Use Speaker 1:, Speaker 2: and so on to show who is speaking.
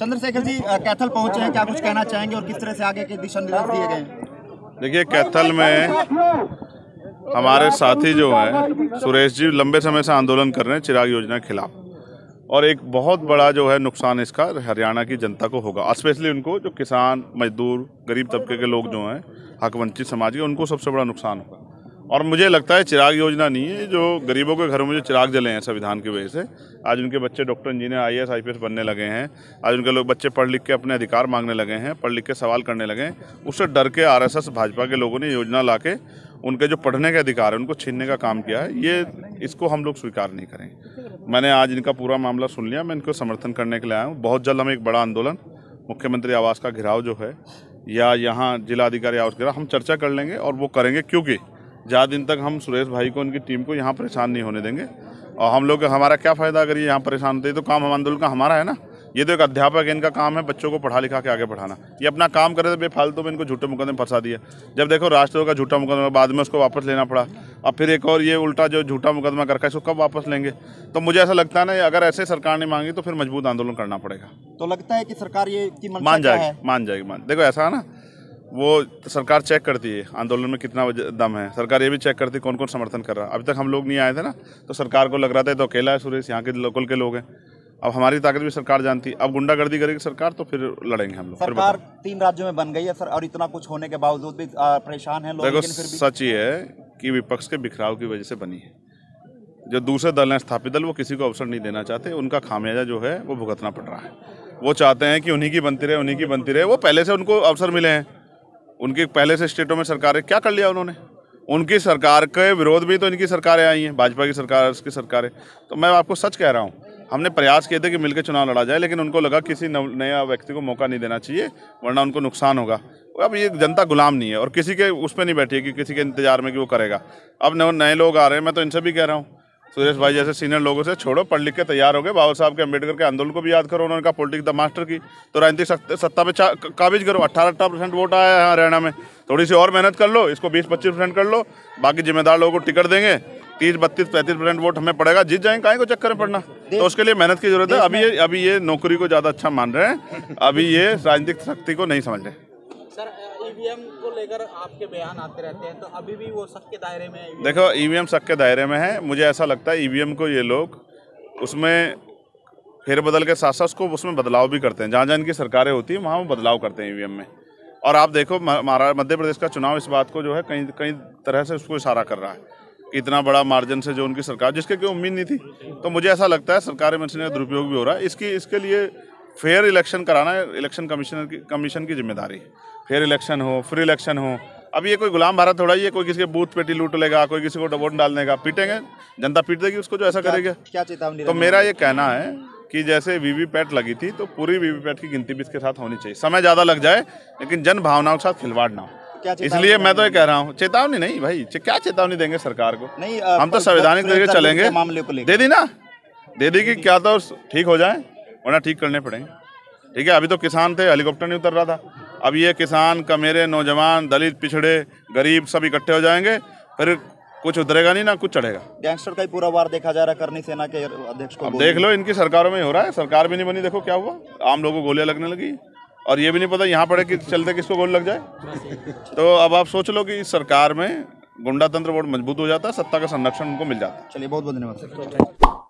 Speaker 1: चंद्रशेखर जी कैथल पहुंचे हैं क्या कुछ कहना चाहेंगे और किस तरह से आगे के दिशा निर्देश दिए गए हैं
Speaker 2: देखिए कैथल में हमारे साथी जो हैं सुरेश जी लंबे समय से आंदोलन कर रहे हैं चिराग योजना के खिलाफ और एक बहुत बड़ा जो है नुकसान इसका हरियाणा की जनता को होगा स्पेशली उनको जो किसान मजदूर गरीब तबके के लोग जो हैं हक वंचित समाज के उनको सबसे बड़ा नुकसान होगा और मुझे लगता है चिराग योजना नहीं है जो गरीबों के घरों में जो चिराग जले हैं संविधान की वजह से आज उनके बच्चे doctor engineer I A S I P बनने लगे हैं आज उनके लोग बच्चे पढ़ लिख के अपने अधिकार मांगने लगे हैं पढ़ लिख के सवाल करने लगे हैं उससे डर के आर एस एस भाजपा के लोगों ने योजना ला के उनके जो पढ़ने के अधिकार है उनको छीनने का काम किया है ये इसको हम लोग स्वीकार नहीं
Speaker 1: करें
Speaker 2: मैंने आज इनका पूरा मामला सुन लिया मैं इनको समर्थन करने के लिए आया हूँ बहुत जल्द हम एक बड़ा आंदोलन मुख्यमंत्री आवास का घिराव जो है या यहाँ जिलाधिकारी आवास घिराव हम चर्चा कर लेंगे और वो करेंगे क्योंकि ज़्यादा दिन तक हम सुरेश भाई को उनकी टीम को यहाँ परेशान नहीं होने देंगे और हम लोग हमारा क्या फ़ायदा अगर ये यहाँ परेशान होते तो काम हम आंदोलन का हमारा है ना ये तो एक अध्यापक है इनका काम है बच्चों को पढ़ा लिखा के आगे बढ़ाना ये अपना काम करे तो बेफालतू में इनको झूठे मुकदमे फंसा दिया जब देखो राष्ट्रों का झूठा मुकदमा बाद में उसको वापस लेना पड़ा अब फिर एक और ये उल्टा जो झूठा मुकदमा करके इसको कब वापस लेंगे तो मुझे ऐसा लगता है ना अगर ऐसे सरकार ने मांगी तो फिर मजबूत आंदोलन करना पड़ेगा तो लगता
Speaker 1: है कि सरकार ये मान जाएगी
Speaker 2: मान जाएगी मान देखो ऐसा है ना वो सरकार चेक करती है आंदोलन में कितना दम है सरकार ये भी चेक करती है कौन कौन समर्थन कर रहा है अभी तक हम लोग नहीं आए थे ना तो सरकार को लग रहा था तो अकेला है सुरेश यहाँ के लोकल के लोग हैं अब हमारी ताकत भी सरकार जानती है अब गुंडागर्दी करेगी सरकार तो फिर लड़ेंगे हम लोग सरकार
Speaker 1: तीन राज्यों में बन गई है सर और इतना कुछ होने के बावजूद भी परेशान है लोग देखो सच
Speaker 2: ये है कि विपक्ष के बिखराव की वजह से बनी है जो दूसरे दल हैं स्थापित दल वो किसी को अवसर नहीं देना चाहते उनका खामियाजा जो है वो भुगतना पड़ रहा है वो चाहते हैं कि उन्हीं की बनती रहे उन्हीं की बनती रहे वो पहले से उनको अवसर मिले हैं उनकी पहले से स्टेटों में सरकारें क्या कर लिया उन्होंने उनकी सरकार के विरोध भी तो इनकी सरकारें आई हैं भाजपा की सरकार उसकी सरकारें तो मैं आपको सच कह रहा हूँ हमने प्रयास किए थे कि मिलकर चुनाव लड़ा जाए लेकिन उनको लगा किसी नया व्यक्ति को मौका नहीं देना चाहिए वरना उनको नुकसान होगा अब ये जनता गुलाम नहीं है और किसी के उस पर नहीं बैठी है कि किसी के इंतजार में कि वो करेगा अब नए लोग आ रहे हैं मैं तो इनसे भी कह रहा हूँ सुरेश भाई जैसे सीनियर लोगों से छोड़ो पढ़ लिख के तैयार हो गए बाबा साहब के अम्बेडकर के आंदोलन को भी याद करो उन्होंने कहा पॉलिटिक्स द मास्टर की तो राजनीतिक सत्ता पे काबिज करो अट्ठारह अट्ठारह परसेंट वोट आया है हरियाणा में थोड़ी सी और मेहनत कर लो इसको बीस पच्चीस परसेंट कर लो बाकी जिम्मेदार लोगों को टिकट देंगे तीस बत्तीस पैंतीस परसेंट वोट हमें पड़ेगा जीत जाएंगे कहीं को चक्कर में पड़ना तो उसके लिए मेहनत की जरूरत है अभी ये अभी ये नौकरी को ज़्यादा अच्छा मान रहे हैं अभी ये राजनीतिक शक्ति को नहीं समझ रहे ईवीएम e को लेकर
Speaker 1: आपके बयान आते रहते हैं तो अभी भी वो शक के दायरे में
Speaker 2: है देखो ईवीएम शक के दायरे में है मुझे ऐसा लगता है ईवीएम e को ये लोग उसमें फेर बदल के साथ साथ उसको उसमें बदलाव भी करते हैं जहाँ जहाँ इनकी सरकारें होती हैं वहाँ वो बदलाव करते हैं ईवीएम e में और आप देखो महारा मध्य प्रदेश का चुनाव इस बात को जो है कहीं कहीं तरह से उसको इशारा कर रहा है इतना बड़ा मार्जिन से जो उनकी सरकार जिसके कोई उम्मीद नहीं थी तो मुझे ऐसा लगता है सरकारी में का दुरुपयोग भी हो रहा है इसकी इसके लिए फेयर इलेक्शन कराना इलेक्शन कमीशन की कमीशन की जिम्मेदारी है फेयर इलेक्शन हो फ्री इलेक्शन हो अब ये कोई गुलाम भारत थोड़ा ही है कोई किसी के बूथ पेटी लूट लेगा कोई किसी को वोट डालने का पीटेंगे जनता पीट देगी उसको जो ऐसा क्या, करेगा
Speaker 1: क्या चेतावनी तो मेरा ये कहना है
Speaker 2: कि जैसे वीवीपैट लगी थी तो पूरी वीवीपैट की गिनती भी इसके साथ होनी चाहिए समय ज़्यादा लग जाए लेकिन जन भावनाओं के साथ खिलवाड़ ना हो इसलिए मैं तो ये कह रहा हूँ चेतावनी नहीं भाई क्या चेतावनी देंगे सरकार को नहीं हम तो संवैधानिक तरीके चलेंगे दे दी ना दे दी कि क्या तो ठीक हो जाए वरना ठीक करने पड़ेंगे ठीक है अभी तो किसान थे हेलीकॉप्टर नहीं उतर रहा था अब ये किसान कमेरे नौजवान दलित पिछड़े गरीब सब इकट्ठे हो जाएंगे फिर कुछ उतरेगा नहीं ना कुछ चढ़ेगा
Speaker 1: गैंगस्टर का ही पूरा वार देखा जा रहा है करनी सेना के अध्यक्ष को अब देख लो
Speaker 2: इनकी सरकारों में हो रहा है सरकार भी नहीं बनी देखो क्या हुआ आम लोगों को गोलियां लगने लगी और ये भी नहीं पता यहाँ पड़े कि चलते किसको गोली लग
Speaker 1: जाए
Speaker 2: तो अब आप सोच लो कि इस सरकार में गुंडा तंत्र बहुत मजबूत हो जाता है सत्ता का संरक्षण उनको मिल जाता है
Speaker 1: चलिए बहुत बहुत धन्यवाद